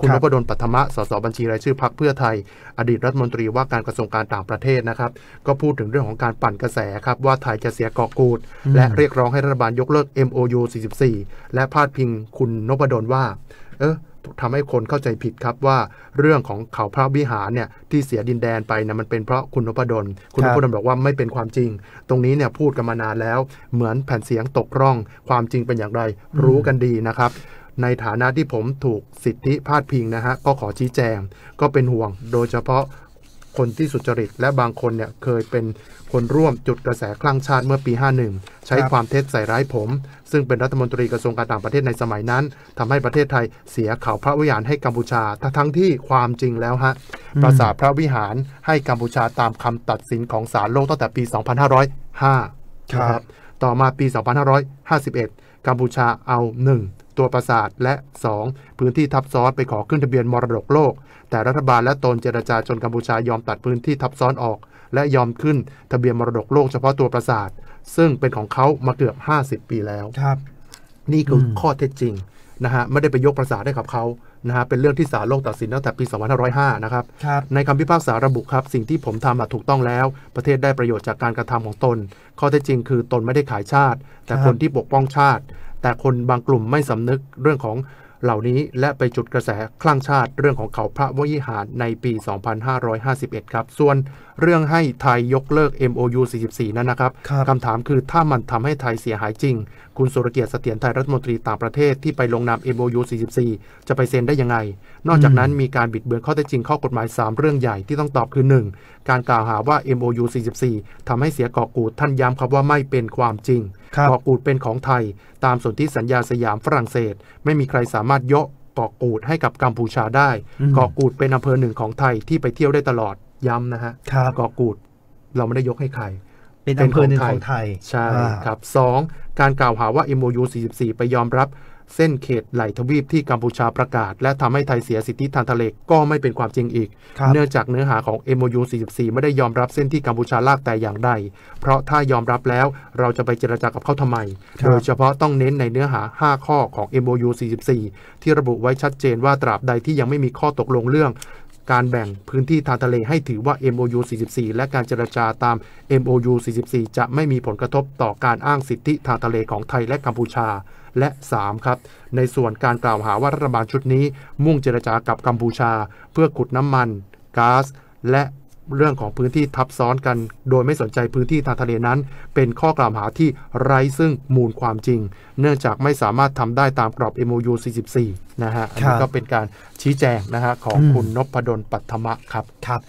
คุณนพดลปัทมะสสบัญชี รายชื่อพักเพื่อไทย อดีตรัฐมนตรีว่าการกระทรวงการต่างประเทศนะครับก็พูดถึงเรื่องของการปั่นกระแสครับ ว่าไทยจะเสียเกาะกูด และเรียกร้องให้รัฐบาลยกเลิก MOU 44 และพาดพิงคุณนพดลว่า เออทำให้คนเข้าใจผิดครับว่าเรื่องของเขาพระวิหารเนี่ยที่เสียดินแดนไปนะมันเป็นเพราะคุณนพดลคุณนพดลบอกว่าไม่เป็นความจริง ตรงนี้เนี่ยพูดกันมานานแล้ว เหมือนแผ่นเสียงตกร่อง ความจริงเป็นอย่างไรรู้กันดีนะครับในฐานะที่ผมถูกสิทธิพาดพิงนะฮะ ก็ขอชี้แจง ก็เป็นห่วงโดยเฉพาะคนที่สุจริตและบางคนเนี่ยเคยเป็นคนร่วมจุดกระแสคลั่งชาติเมื่อปี 51 ใช้ความเท็จใส่ร้ายผม ซึ่งเป็นรัฐมนตรีกระทรวงการต่างประเทศในสมัยนั้น ทำให้ประเทศไทยเสียเขาพระวิหารให้กัมพูชาทั้งที่ความจริงแล้วฮะประสาพระวิหารให้กัมพูชาตามคำตัดสินของศาลโลกตั้งแต่ปี 2505ครับต่อมาปี 2551 กัมพูชาเอา1ตัวประสาทและ 2. พื้นที่ทับซ้อนไปขอขึ้นทะเบียนมรดกโลก แต่รัฐบาลและตนเจรจาจนกัมพูชายอมตัดพื้นที่ทับซ้อนออก และยอมขึ้นทะเบียนมรดกโลกเฉพาะตัวประสาทซึ่งเป็นของเขามาเกือบ 50 ปีแล้วครับนี่คือข้อเท็จจริงนะฮะไม่ได้ไปยกประสาทให้กับเขานะฮะเป็นเรื่องที่ศาลโลกตัดสินตั้งแต่ปี2505นะครับในคำพิพากษาระบุครับ สิ่งที่ผมทำถูกต้องแล้ว ประเทศได้ประโยชน์จากการกระทำของตน ข้อเท็จจริง คือตนไม่ได้ขายชาติ แต่คนที่ปกป้องชาติแต่คนบางกลุ่มไม่สำนึกเรื่องของเหล่านี้และไปจุดกระแสคลั่งชาติเรื่องของเขาพระวิหารในปี 2551 ครับ ส่วนเรื่องให้ไทยยกเลิก MOU 44 นั้นนะครับคบคำถามคือถ้ามันทำให้ไทยเสียหายจริง คุณสุรเกียรติเสถียรไทยรัฐมนตรีต่างประเทศที่ไปลงนาม MOU 44 จะไปเซ็นได้ยังไง นอกจากนั้นมีการบิดเบือนข้อเท็จจริงข้อกฎหมาย 3 เรื่องใหญ่ที่ต้องตอบคือ 1. การกล่าวหาว่า MOU 44ทำให้เสียเกาะกูดท่านย้ำครับว่าไม่เป็นความจริงเกาะกูดเป็นของไทย ตามสนธิสัญญาสยามฝรั่งเศสไม่มีใครสามารถยกเกาะกูดให้กับกัมพูชาได้ เกาะกูดเป็นอำเภอหนึ่งของไทยที่ไปเที่ยวได้ตลอดย้ำนะฮะกาะกูดเราไม่ได้ยกให้ใคร เป็นอำเภอหนึ่งของไทยใช่ครับสองการกล่าวหาว่า MOU 44 ไปยอมรับเส้นเขตไหลทวีปที่กัมพูชาประกาศ และทำให้ไทยเสียสิทธิทางทะเลก็ไม่เป็นความจริงอีกเนื่องจากเนื้อหาของ MOU 44ไม่ได้ยอมรับเส้นที่กัมพูชาลากแต่อย่างใด เพราะถ้ายอมรับแล้วเราจะไปเจรจากับเขาทำไมโดยเฉพาะต้องเน้นในเนื้อหา 5ข้อของ MOU 44ที่ระบุไว้ชัดเจนว่าตราบใดที่ยังไม่มีข้อตกลงเรื่องการแบ่งพื้นที่ทางทะเลให้ถือว่า MOU 44 และการเจรจาตาม MOU 44 จะไม่มีผลกระทบต่อการอ้างสิทธิทางทะเลของไทยและกัมพูชาและ 3 ครับ ในส่วนการกล่าวหาว่ารัฐบาลชุดนี้ มุ่งเจรจากับกัมพูชา เพื่อขุดน้ำมันก๊าซและเรื่องของพื้นที่ทับซ้อนกัน โดยไม่สนใจพื้นที่ทางทะเลนั้น เป็นข้อกล่าวหาที่ไร้ซึ่งมูลความจริง เนื่องจากไม่สามารถทำได้ตามกรอบ MOU 44 นะฮะอันนี้ก็เป็นการชี้แจงนะฮะของคุณนพดลปัทมะครับครับ